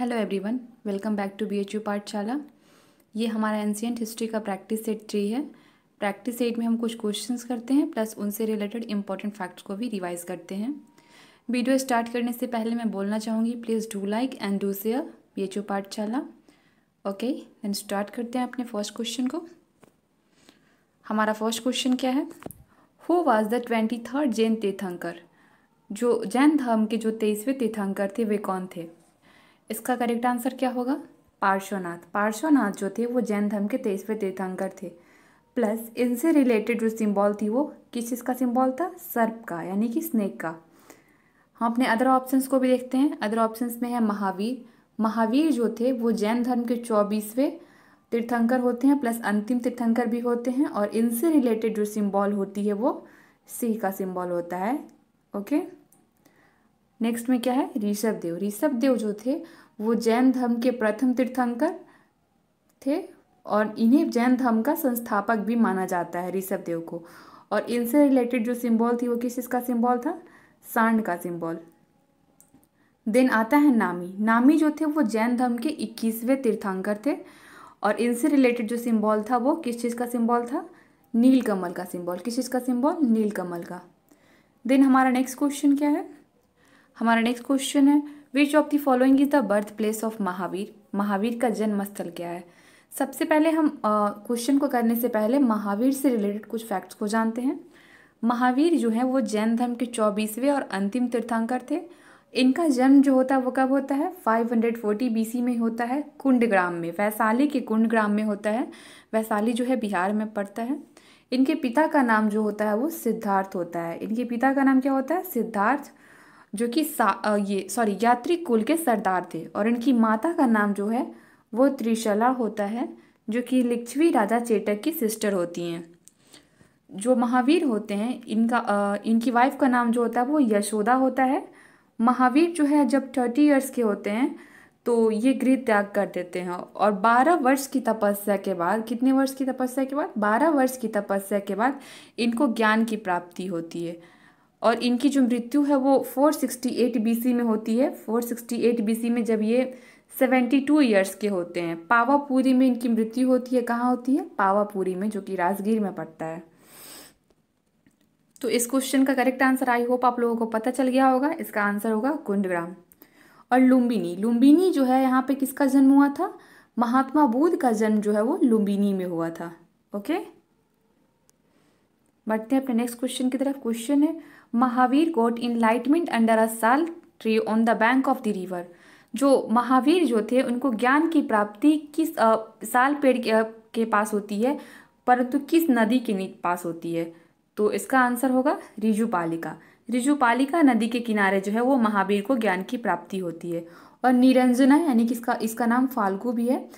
Hello everyone welcome back to BHU Pathshala ये हमारा ancient history का प्रैक्टिस सेट थ्री है प्रैक्टिस सेट में हम कुछ क्वेश्चंस करते हैं प्लस उनसे रिलेटेड इंपॉर्टेंट फैक्ट्स को भी रिवाइज करते हैं वीडियो स्टार्ट करने से पहले मैं बोलना चाहूँगी please do like and do से B H Pathshala okay then start करते हैं अपने फर्स्ट क्वेश्चन को हमारा फर्स्ट क्वेश्चन क्या है who was the twenty third Jain Tirthankar जो जैन धर्म के जो तेईसवें तीर्थंकर थे वे कौन थे इसका करेक्ट आंसर क्या होगा पार्श्वनाथ पार्श्वनाथ जो थे वो जैन धर्म के तेईसवें तीर्थंकर थे प्लस इनसे रिलेटेड जो सिंबल थी वो किस चीज़ का सिंबल था सर्प का यानी कि स्नेक का हम अपने अदर ऑप्शंस को भी देखते हैं अदर ऑप्शंस में है महावीर महावीर जो थे वो जैन धर्म के चौबीसवें तीर्थंकर होते हैं प्लस अंतिम तीर्थंकर भी होते हैं और इनसे रिलेटेड जो सिम्बॉल होती है वो सिंह का सिम्बॉल होता है ओके okay? नेक्स्ट में क्या है ऋषभ देव ऋषभ देव जो थे वो जैन धर्म के प्रथम तीर्थंकर थे और इन्हें जैन धर्म का संस्थापक भी माना जाता है ऋषभ देव को और इनसे रिलेटेड जो सिंबल थी वो किस चीज़ का सिंबल था सांड का सिंबल देन आता है नामी नामी जो थे वो जैन धर्म के इक्कीसवें तीर्थंकर थे और इनसे रिलेटेड जो सिंबल था वो किस चीज़ का सिंबल था नील कमल का सिंबल किस चीज़ का सिंबल नील कमल का देन हमारा नेक्स्ट क्वेश्चन क्या है हमारा नेक्स्ट क्वेश्चन है which of the following is the birth place of Mahavir Mahavir का जन्म स्थल क्या है सबसे पहले हम क्वेश्चन को करने से पहले महावीर से रिलेटेड कुछ फैक्ट्स को जानते हैं महावीर जो है वो जैन धर्म के चौबीसवें और अंतिम तीर्थंकर थे इनका जन्म जो होता है वो कब होता है 540 हंड्रेड में होता है कुंडग्राम में वैशाली के कुंडग्राम में होता है वैशाली जो है बिहार में पड़ता है इनके पिता का नाम जो होता है वो सिद्धार्थ होता है इनके पिता का नाम क्या होता है सिद्धार्थ जो कि ये सॉरी यात्री कुल के सरदार थे और इनकी माता का नाम जो है वो त्रिशला होता है जो कि लिच्छवी राजा चेटक की सिस्टर होती हैं जो महावीर होते हैं इनका आ, इनकी वाइफ का नाम जो होता है वो यशोदा होता है महावीर जो है जब थर्टी ईयर्स के होते हैं तो ये गृह त्याग कर देते हैं और बारह वर्ष की तपस्या के बाद कितने वर्ष की तपस्या के बाद बारह वर्ष की तपस्या के बाद इनको ज्ञान की प्राप्ति होती है और इनकी जो मृत्यु है वो 468 बीसी में होती है 468 बीसी में जब ये 72 ईयर्स के होते हैं पावापुरी में इनकी मृत्यु होती है कहाँ होती है पावापुरी में जो कि राजगीर में पड़ता है तो इस क्वेश्चन का करेक्ट आंसर आई होप आप लोगों को पता चल गया होगा इसका आंसर होगा कुंडग्राम और लुम्बिनी लुम्बिनी जो है यहाँ पे किसका जन्म हुआ था महात्मा बुद्ध का जन्म जो है वो लुम्बिनी में हुआ था ओके बढ़ते हैं अपने नेक्स्ट क्वेश्चन की तरफ क्वेश्चन है Mahavir got enlightenment under a sal tree on the bank of the river जो महावीर जो थे उनको ज्ञान की प्राप्ति किस आ, साल पेड़ के, के पास होती है परंतु किस नदी के पास होती है तो इसका आंसर होगा रिजुपालिका रिजुपालिका नदी के किनारे जो है वो महावीर को ज्ञान की प्राप्ति होती है और निरंजना यानी कि इसका इसका नाम फाल्गु भी है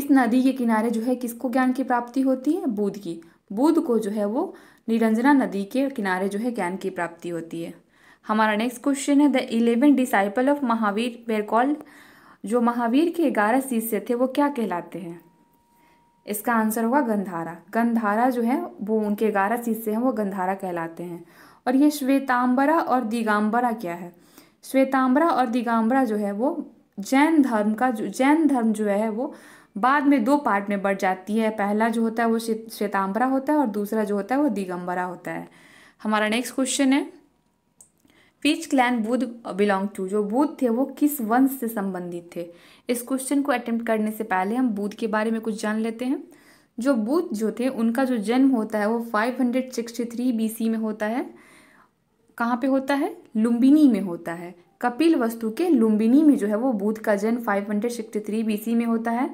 इस नदी के किनारे जो है किसको ज्ञान की प्राप्ति होती है बुद्ध की बुद्ध को जो है वो निरंजना नदी के किनारे जो है ज्ञान की प्राप्ति होती है हमारा नेक्स्ट क्वेश्चन है the eleven disciple of Mahavir were जो महावीर के ग्यारह शिष्य थे वो क्या कहलाते हैं इसका आंसर होगा गंधारा गंधारा जो है वो उनके ग्यारह शिष्य हैं वो गंधारा कहलाते हैं और ये श्वेतांबरा और दिगाम्बरा क्या है श्वेतांबरा और दिगाम्बरा जो है वो जैन धर्म का जो जैन धर्म जो है वो बाद में दो पार्ट में बढ़ जाती है पहला जो होता है वो श्वेतांबरा होता है और दूसरा जो होता है वो दिगंबरा होता है हमारा नेक्स्ट क्वेश्चन है which clan Buddha belong to जो बुद्ध थे वो किस वंश से संबंधित थे इस क्वेश्चन को अटेम्प्ट करने से पहले हम बुद्ध के बारे में कुछ जान लेते हैं जो बुद्ध जो थे उनका जो जन्म होता है वो 563 सी में होता है कहाँ पे होता है लुम्बिनी में होता है कपिल वस्तु के लुम्बिनी में जो है वो बुद्ध का जन्म 563 सी में होता है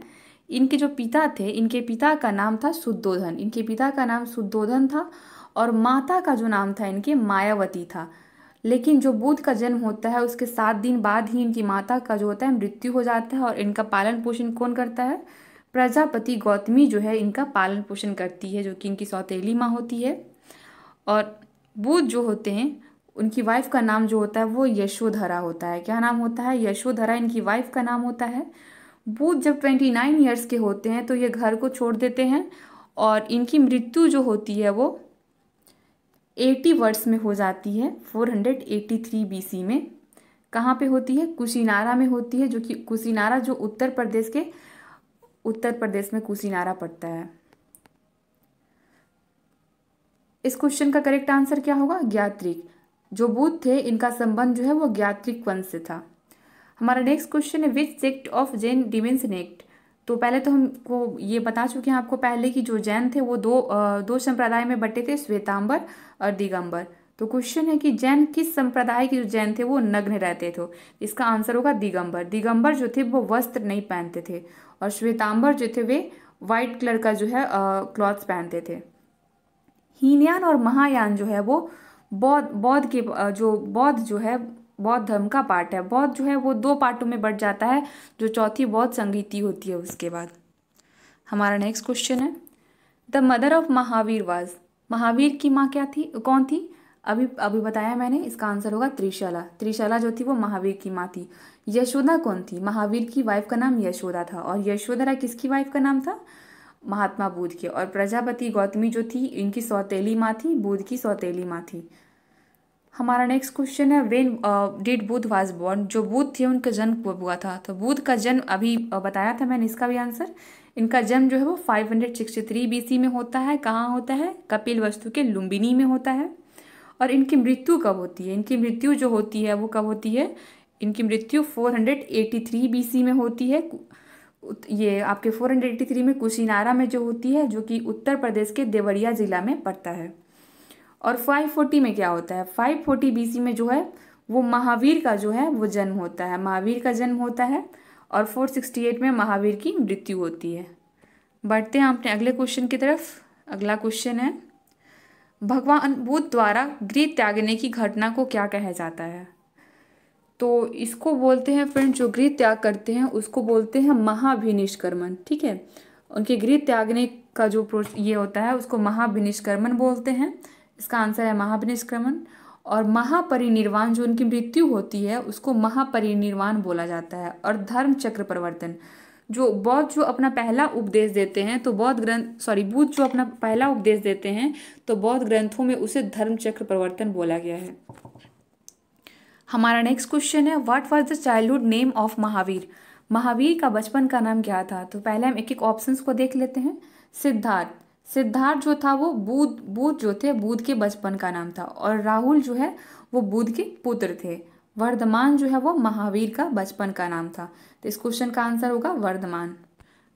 इनके जो पिता थे इनके पिता का नाम था शुद्धोधन इनके पिता का नाम शुद्धोधन था और माता का जो नाम था इनके मायावती था लेकिन जो बुद्ध का जन्म होता है उसके सात दिन बाद ही इनकी माता का जो होता है मृत्यु हो जाता है और इनका पालन पोषण कौन करता है प्रजापति गौतमी जो है इनका पालन पोषण करती है जो कि इनकी सौतेली माँ होती है और बुद्ध जो होते हैं उनकी वाइफ का नाम जो होता है वो यशोधरा होता है क्या नाम होता है यशोधरा इनकी वाइफ का नाम होता है बूथ जब ट्वेंटी नाइन ईयर्स के होते हैं तो ये घर को छोड़ देते हैं और इनकी मृत्यु जो होती है वो एटी वर्ष में हो जाती है four hundred eighty three B C में कहाँ पे होती है कुशीनारा में होती है जो कि कुशीनारा जो उत्तर प्रदेश के उत्तर प्रदेश में कुशीनारा पड़ता है इस क्वेश्चन का करेक्ट आंसर क्या होगा ज्ञात्रिक जो बूथ थे इनका संबंध जो है वो ज्ञात्रिक वंश से था हमारा नेक्स्ट क्वेश्चन है which sect of Jain demands naked तो पहले तो हमको ये बता चुके हैं आपको पहले कि जो जैन थे वो दो दो संप्रदाय में बटे थे श्वेतांबर और दिगंबर तो क्वेश्चन है कि जैन किस संप्रदाय के जो जैन थे वो नग्न रहते थे इसका आंसर होगा दिगंबर दिगंबर जो थे वो वस्त्र नहीं पहनते थे और श्वेतांबर जो थे वे व्हाइट कलर का जो है क्लॉथ्स पहनते थे हीनयान और महायान जो है वो बौद्ध बौद्ध के जो बौद्ध जो है बौद्ध धर्म का पार्ट है बौद्ध जो है वो दो पार्टों में बढ़ जाता है जो चौथी बौद्ध संगीति होती है उसके बाद हमारा नेक्स्ट क्वेश्चन है the mother of Mahavir was Mahavir की माँ क्या थी कौन थी अभी अभी बताया मैंने इसका आंसर होगा त्रिशाला त्रिशाला जो थी वो महावीर की माँ थी यशोदा कौन थी महावीर की वाइफ का नाम यशोदा था और यशोधरा किसकी वाइफ का नाम था महात्मा बुद्ध की और प्रजापति गौतमी जो थी इनकी सौतेली माँ थी बुद्ध की सौतेली माँ थी हमारा नेक्स्ट क्वेश्चन है when did Buddha was born जो बुद्ध थे उनका जन्म कब हुआ था तो बुद्ध का जन्म अभी uh, बताया था मैंने इसका भी आंसर इनका जन्म जो है वो 563 हंड्रेड में होता है कहाँ होता है कपिल वस्तु के लुम्बिनी में होता है और इनकी मृत्यु कब होती है इनकी मृत्यु जो होती है वो कब होती है इनकी मृत्यु 483 हंड्रेड में होती है ये आपके 483 में कुशीनारा में जो होती है जो कि उत्तर प्रदेश के देवरिया जिला में पड़ता है और 540 में क्या होता है 540 फोर्टी में जो है वो महावीर का जो है वो जन्म होता है महावीर का जन्म होता है और 468 में महावीर की मृत्यु होती है बढ़ते हैं अपने अगले क्वेश्चन की तरफ अगला क्वेश्चन है भगवान बुद्ध द्वारा गृह त्यागने की घटना को क्या कहा जाता है तो इसको बोलते हैं फ्रेंड जो गृह त्याग करते हैं उसको बोलते हैं महाभिनिष्कर्मन ठीक है उनके गृह त्यागने का जो ये होता है उसको महाभिनिष्कर्मन बोलते हैं इसका आंसर है महाभिनिष्क्रमण और महापरिनिर्वाण जो उनकी मृत्यु होती है उसको महापरिनिर्वाण बोला जाता है और धर्म चक्र परिवर्तन जो बौद्ध जो अपना पहला उपदेश देते हैं तो बौद्ध ग्रंथ सॉरी बुद्ध जो अपना पहला उपदेश देते हैं तो बौद्ध ग्रंथों में उसे धर्म चक्र परिवर्तन बोला गया है हमारा नेक्स्ट क्वेश्चन है what was the childhood name of Mahavir Mahavir का बचपन का नाम क्या था तो पहले हम एक एक ऑप्शंस को देख लेते हैं सिद्धार्थ सिद्धार्थ जो था वो बुद्ध बुद्ध जो थे बुद्ध के बचपन का नाम था और राहुल जो है वो बुद्ध के पुत्र थे वर्धमान जो है वो महावीर का बचपन का नाम था तो इस क्वेश्चन का आंसर होगा वर्धमान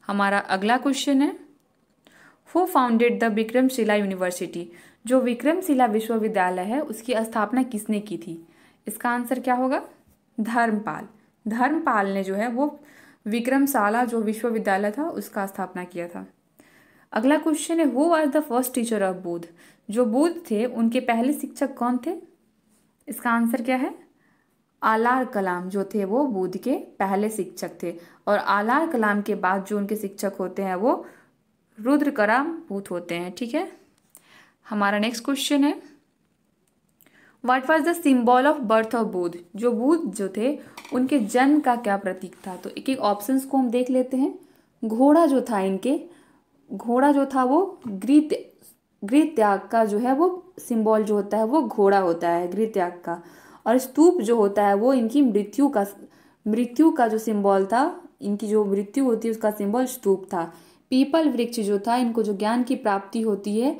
हमारा अगला क्वेश्चन है who founded the Vikramshila university जो विक्रमशिला विश्वविद्यालय है उसकी स्थापना किसने की थी इसका आंसर क्या होगा धर्मपाल धर्मपाल ने जो है वो विक्रमशाला जो विश्वविद्यालय था उसका स्थापना किया था अगला क्वेश्चन है who was the first teacher of Buddha जो बुद्ध थे उनके पहले शिक्षक कौन थे इसका आंसर क्या है आलार कलाम जो थे वो बुद्ध के पहले शिक्षक थे और आलार कलाम के बाद जो उनके शिक्षक होते हैं वो रुद्र कलाम बुद्ध होते हैं ठीक है हमारा नेक्स्ट क्वेश्चन है what was the symbol of birth of Buddha जो बुद्ध जो थे उनके जन्म का क्या प्रतीक था तो एक एक ऑप्शन को हम देख लेते हैं घोड़ा जो था इनके घोड़ा जो था वो गृह गृह त्याग का जो है वो सिंबल जो होता है वो घोड़ा होता है गृह त्याग का और स्तूप जो होता है वो इनकी मृत्यु का मृत्यु का जो सिंबल था इनकी जो मृत्यु होती है उसका सिंबल स्तूप था पीपल वृक्ष जो था इनको जो ज्ञान की प्राप्ति होती है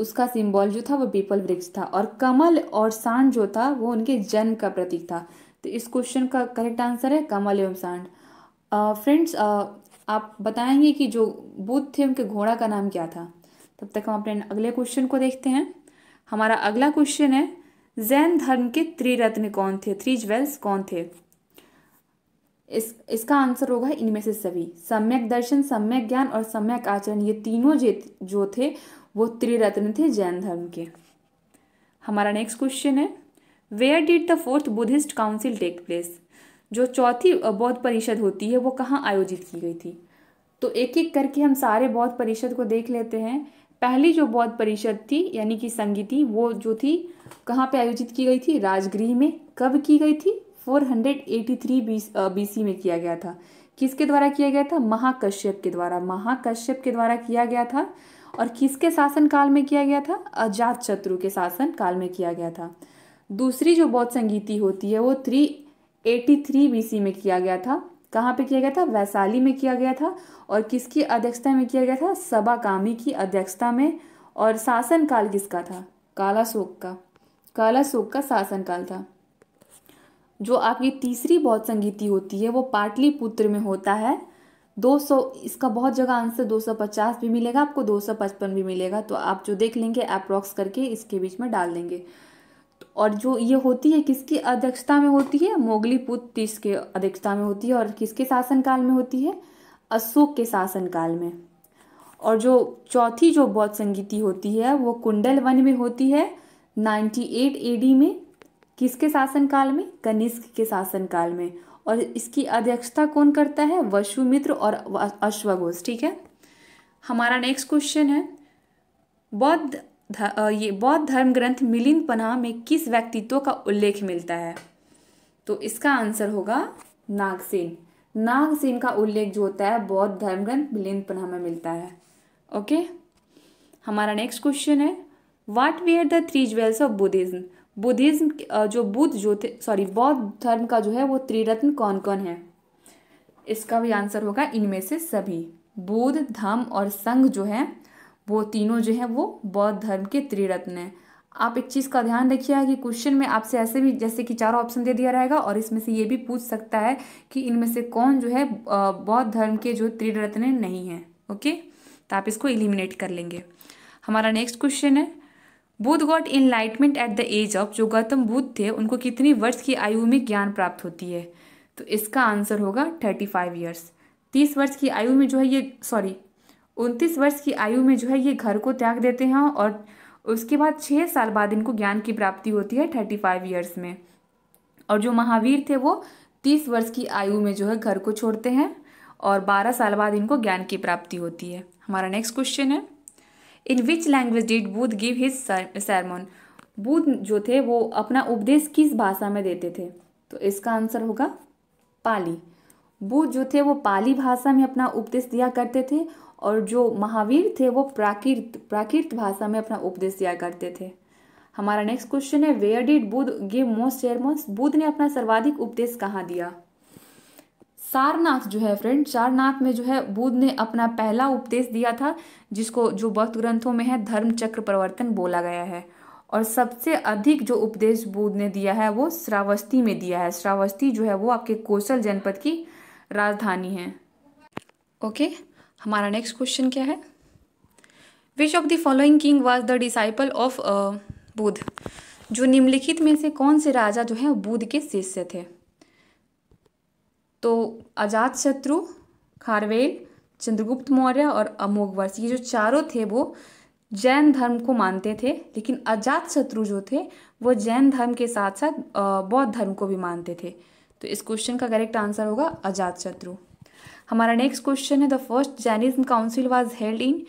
उसका सिंबल जो था वो पीपल वृक्ष था और कमल और सांड जो था वो उनके जन्म का प्रतीक था तो इस क्वेश्चन का करेक्ट आंसर है कमल एवं सांड फ्रेंड्स आप बताएंगे कि जो बुद्ध थे उनके घोड़ा का नाम क्या था तब तक हम अपने अगले क्वेश्चन को देखते हैं हमारा अगला क्वेश्चन है जैन धर्म के त्रिरत्न कौन थे थ्री ज्वेल्स कौन थे इस इसका आंसर होगा इनमें से सभी सम्यक दर्शन सम्यक ज्ञान और सम्यक आचरण ये तीनों जे जो थे वो त्रिरत्न थे जैन धर्म के हमारा नेक्स्ट क्वेश्चन है where did the fourth Buddhist council take place जो चौथी बौद्ध परिषद होती है वो कहाँ आयोजित की गई थी तो एक एक करके हम सारे बौद्ध परिषद को देख लेते हैं पहली जो बौद्ध परिषद थी यानी कि संगीति वो जो थी कहाँ पे आयोजित की गई थी राजगृह में कब की गई थी 483 हंड्रेड बीसी में किया गया था किसके द्वारा किया गया था महाकश्यप के द्वारा महाकश्यप के द्वारा किया गया था और किसके शासन काल में किया गया था अजात शत्रु के शासन काल में किया गया था दूसरी जो बौद्ध संगीति होती है वो थ्री 83 बीसी में किया गया था कहाँ पे किया गया था वैशाली में किया गया था और किसकी अध्यक्षता में किया गया था सबा कामी की अध्यक्षता में और शासन काल किसका था काला शोक का काला शोक का शासन काल था जो आपकी तीसरी बौद्ध संगीति होती है वो पाटलिपुत्र में होता है 200 इसका बहुत जगह आंसर 250 भी मिलेगा आपको 255 भी मिलेगा तो आप जो देख लेंगे अप्रॉक्स करके इसके बीच में डाल देंगे और जो ये होती है किसकी अध्यक्षता में होती है मोगली पुत्र के अध्यक्षता में होती है और किसके शासनकाल में होती है अशोक के शासनकाल में और जो चौथी जो बौद्ध संगीति होती है वो कुंडल वन में होती है 98 एडी में किसके शासनकाल में कनिष्क के शासनकाल में और इसकी अध्यक्षता कौन करता है वशुमित्र और अश्वघोष ठीक है हमारा नेक्स्ट क्वेश्चन है बौद्ध ये बौद्ध धर्म ग्रंथ मिलिंद पना में किस व्यक्तित्व का उल्लेख मिलता है तो इसका आंसर होगा नागसेन नागसेन का उल्लेख जो होता है बौद्ध धर्म ग्रंथ मिलिंद पना में मिलता है ओके हमारा नेक्स्ट क्वेश्चन है what we are the three jewels of Buddhism Buddhism जो बुद्ध जो थे सॉरी बौद्ध धर्म का जो है वो त्रिरत्न कौन कौन है इसका भी आंसर होगा इनमें से सभी बुद्ध धर्म और संघ जो है वो तीनों जो हैं वो बौद्ध धर्म के त्रिरत्न हैं आप एक चीज़ का ध्यान रखिएगा कि क्वेश्चन में आपसे ऐसे भी जैसे कि चारों ऑप्शन दे दिया रहेगा और इसमें से ये भी पूछ सकता है कि इनमें से कौन जो है बौद्ध धर्म के जो त्रिरत्न नहीं हैं ओके तो आप इसको इलिमिनेट कर लेंगे हमारा नेक्स्ट क्वेश्चन है Buddha got enlightenment at the age of जो गौतम बुद्ध थे उनको कितनी वर्ष की आयु में ज्ञान प्राप्त होती है तो इसका आंसर होगा थर्टी फाइव ईयर्स तीस वर्ष की आयु में जो है ये सॉरी उनतीस वर्ष की आयु में जो है ये घर को त्याग देते हैं और उसके बाद छः साल बाद इनको ज्ञान की प्राप्ति होती है थर्टी फाइव ईयर्स में और जो महावीर थे वो तीस वर्ष की आयु में जो है घर को छोड़ते हैं और बारह साल बाद इनको ज्ञान की प्राप्ति होती है हमारा नेक्स्ट क्वेश्चन है in which language did Buddha give his sermon Buddha जो थे वो अपना उपदेश किस भाषा में देते थे तो इसका आंसर होगा पाली बुद्ध जो थे वो पाली भाषा में अपना उपदेश दिया करते थे और जो महावीर थे वो प्राकृत प्राकृत भाषा में अपना उपदेश दिया करते थे हमारा नेक्स्ट क्वेश्चन है where did Buddha give most sermons Buddha ने अपना सर्वाधिक उपदेश कहाँ दिया सारनाथ जो है फ्रेंड सारनाथ में जो है बुद्ध ने अपना पहला उपदेश दिया था जिसको जो वक्त ग्रंथों में है धर्म चक्र प्रवर्तन बोला गया है और सबसे अधिक जो उपदेश बुद्ध ने दिया है वो श्रावस्ती में दिया है श्रावस्ती जो है वो आपके कौशल जनपद की राजधानी है ओके okay? हमारा नेक्स्ट क्वेश्चन क्या है which of the following king was the disciple of Buddha जो निम्नलिखित में से कौन से राजा जो है बुद्ध के शिष्य थे तो अजात शत्रु खारवेल चंद्रगुप्त मौर्य और अमोघ वर्ष ये जो चारों थे वो जैन धर्म को मानते थे लेकिन अजात शत्रु जो थे वो जैन धर्म के साथ साथ बौद्ध धर्म को भी मानते थे तो इस क्वेश्चन का करेक्ट आंसर होगा अजात शत्रु हमारा नेक्स्ट क्वेश्चन है the first Jainism council was held in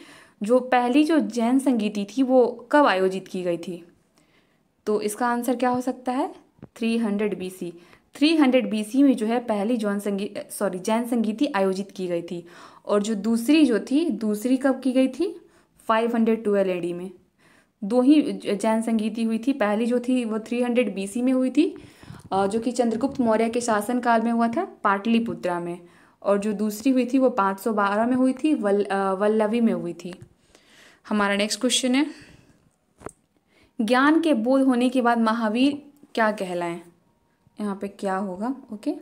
जो पहली जो जैन संगीति थी वो कब आयोजित की गई थी तो इसका आंसर क्या हो सकता है three hundred B C three hundred B C में जो है पहली जौन संगीत सॉरी जैन संगीति आयोजित की गई थी और जो दूसरी जो थी दूसरी कब की गई थी five hundred twelve A D में दो ही जैन संगीति हुई थी पहली जो थी वो थ्री हंड्रेड बी सी में हुई थी जो कि चंद्रगुप्त मौर्य के शासनकाल में हुआ था पाटलिपुत्रा में और जो दूसरी हुई थी वो 512 में हुई थी वल वल्लवी में हुई थी हमारा नेक्स्ट क्वेश्चन है ज्ञान के बोध होने के बाद महावीर क्या कहलाएं यहाँ पे क्या होगा ओके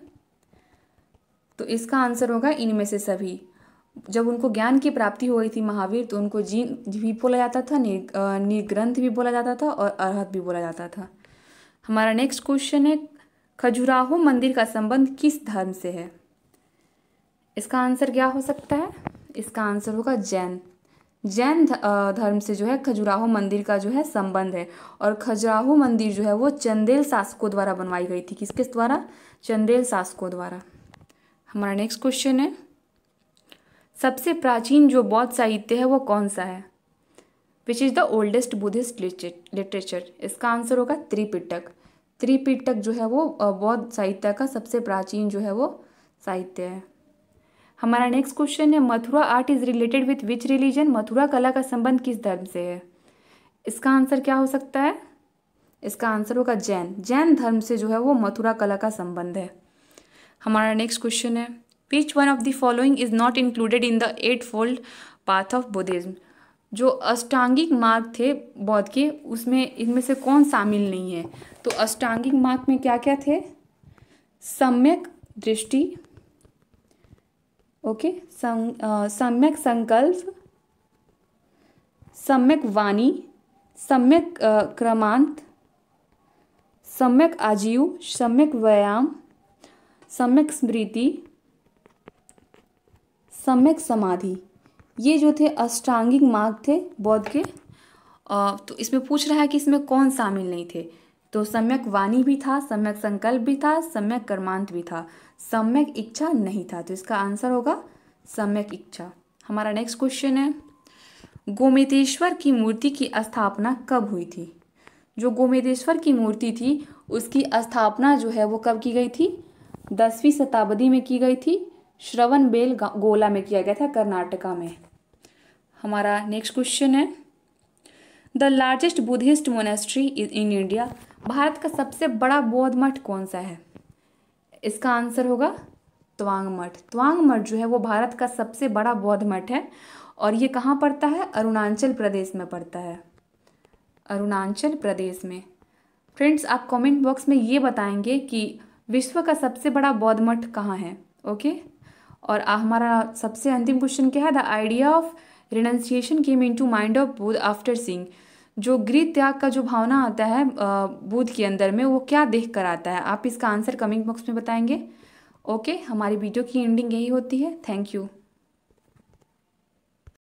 तो इसका आंसर होगा इनमें से सभी जब उनको ज्ञान की प्राप्ति हो गई थी महावीर तो उनको जीन भी बोला जाता था निग्रंथ निर्ग्रंथ भी बोला जाता था और अरहत भी बोला जाता था हमारा नेक्स्ट क्वेश्चन है खजुराहो मंदिर का संबंध किस धर्म से है इसका आंसर क्या हो सकता है इसका आंसर होगा जैन जैन धर्म से जो है खजुराहो मंदिर का जो है संबंध है और खजुराहो मंदिर जो है वो चंदेल शासकों द्वारा बनवाई गई थी किसके द्वारा चंदेल शासकों द्वारा हमारा नेक्स्ट क्वेश्चन है सबसे प्राचीन जो बौद्ध साहित्य है वो कौन सा है which is the oldest Buddhist literature इसका आंसर होगा त्रिपिटक त्रिपिटक जो है वो बौद्ध साहित्य का सबसे प्राचीन जो है वो साहित्य है हमारा नेक्स्ट क्वेश्चन है Mathura art is related with which religion Mathura कला का संबंध किस धर्म से है इसका आंसर क्या हो सकता है इसका आंसर होगा जैन जैन धर्म से जो है वो मथुरा कला का संबंध है हमारा नेक्स्ट क्वेश्चन है which one of the following is not included in the eightfold path of Buddhism जो अष्टांगिक मार्ग थे बौद्ध के उसमें इनमें से कौन शामिल नहीं है तो अष्टांगिक मार्ग में क्या क्या थे सम्यक दृष्टि ओके सम्यक संकल्प सम्यक वाणी सम्यक क्रमांत सम्यक आजीव सम्यक व्यायाम सम्यक स्मृति सम्यक समाधि ये जो थे अष्टांगिक मार्ग थे बौद्ध के तो इसमें पूछ रहा है कि इसमें कौन शामिल नहीं थे तो सम्यक वाणी भी था सम्यक संकल्प भी था सम्यक कर्मांत भी था सम्यक इच्छा नहीं था तो इसका आंसर होगा सम्यक इच्छा हमारा नेक्स्ट क्वेश्चन है गोमेतेश्वर की मूर्ति की स्थापना कब हुई थी जो गोमेतेश्वर की मूर्ति थी उसकी स्थापना जो है वो कब की गई थी दसवीं शताब्दी में की गई थी श्रवण बेल गोला में किया गया था कर्नाटका में हमारा नेक्स्ट क्वेश्चन है the largest Buddhist monastery in India Bharat का सबसे बड़ा बौद्ध मठ कौन सा है इसका आंसर होगा त्वांग मठ त्वांग मठ जो है वो भारत का सबसे बड़ा बौद्ध मठ है और ये कहाँ पड़ता है अरुणाचल प्रदेश में पड़ता है अरुणाचल प्रदेश में फ्रेंड्स आप कमेंट बॉक्स में ये बताएंगे कि विश्व का सबसे बड़ा बौद्ध मठ कहाँ है ओके और हमारा सबसे अंतिम क्वेश्चन क्या है the idea of renunciation came into mind of Buddha after seeing जो गृह त्याग का जो भावना आता है बुद्ध के अंदर में वो क्या देख कर आता है आप इसका आंसर कमेंट बॉक्स में बताएंगे ओके हमारी वीडियो की एंडिंग यही होती है थैंक यू